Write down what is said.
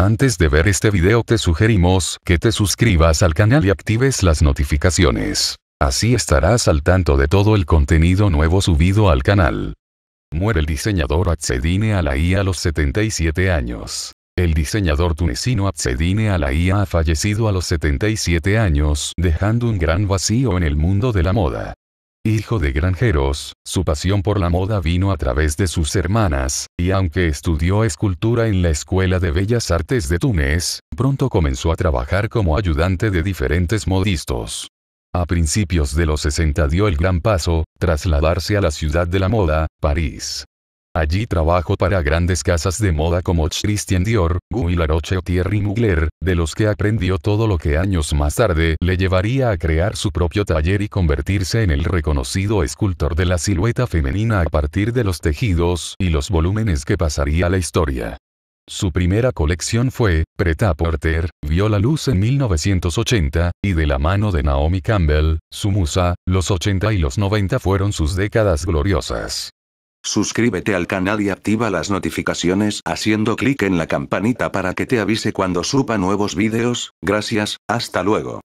Antes de ver este video te sugerimos que te suscribas al canal y actives las notificaciones. Así estarás al tanto de todo el contenido nuevo subido al canal. Muere el diseñador Absedine Alaí a los 77 años. El diseñador tunecino Absedine Alaí ha fallecido a los 77 años, dejando un gran vacío en el mundo de la moda. Hijo de granjeros, su pasión por la moda vino a través de sus hermanas, y aunque estudió escultura en la Escuela de Bellas Artes de Túnez, pronto comenzó a trabajar como ayudante de diferentes modistos. A principios de los 60 dio el gran paso, trasladarse a la ciudad de la moda, París, Allí trabajó para grandes casas de moda como Christian Dior, Guy Laroche o Thierry Mugler, de los que aprendió todo lo que años más tarde le llevaría a crear su propio taller y convertirse en el reconocido escultor de la silueta femenina a partir de los tejidos y los volúmenes que pasaría a la historia. Su primera colección fue, Preta Porter, vio la luz en 1980, y de la mano de Naomi Campbell, su musa, los 80 y los 90 fueron sus décadas gloriosas. Suscríbete al canal y activa las notificaciones haciendo clic en la campanita para que te avise cuando suba nuevos vídeos, gracias, hasta luego.